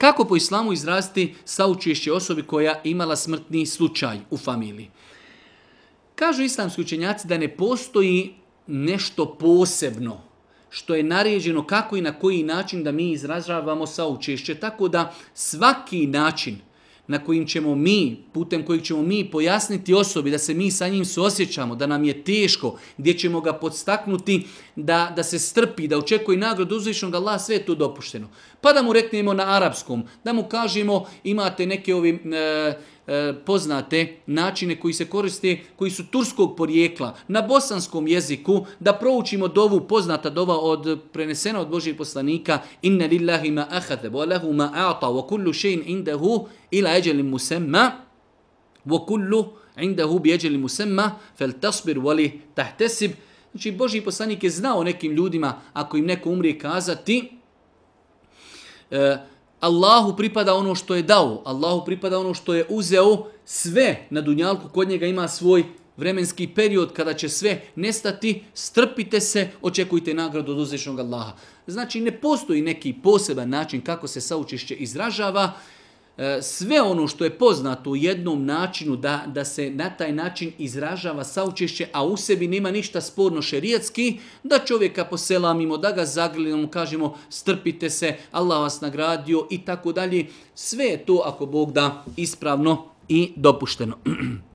Kako po islamu izrasti saučešće osobi koja imala smrtni slučaj u familiji? Kažu islamski učenjaci da ne postoji nešto posebno što je naređeno kako i na koji način da mi izražavamo saučešće. Tako da svaki način na kojim ćemo mi, putem kojeg ćemo mi pojasniti osobi da se mi sa njim suosjećamo, da nam je teško, gdje ćemo ga podstaknuti da, da se strpi, da očekuje nagradu uzvišnog Allah, sve je tu dopušteno. Pa da mu reknemo na arapskom, da mu kažemo imate neke ovim... E, E, poznate načine koji se koriste, koji su turskog porijekla, na bosanskom jeziku, da proučimo dovu, poznata dova od prenesena od Božih poslanika, inna lillahi ma ahadhe, wa lahu ma a'ta, wa kullu shein indahu, ila eđelim musemma, wa kullu indahu bi eđelim musemma, fel tasbir wali tahtesib, Znači, Boži poslanik je znao nekim ljudima, ako im neko umrije, kazati, e, Allahu pripada ono što je dao, Allahu pripada ono što je uzeo, sve na dunjalku kod njega ima svoj vremenski period kada će sve nestati, strpite se, očekujte nagradu od uzvišnog Allaha. Znači, ne postoji neki poseban način kako se saučišće izražava, E, sve ono što je poznato u jednom načinu da, da se na taj način izražava saučešće, a u sebi nema ništa sporno šerijetski, da čovjeka poselamimo, da ga zagledamo, kažemo strpite se, Allah vas nagradio i tako dalje. Sve je to ako Bog da ispravno i dopušteno.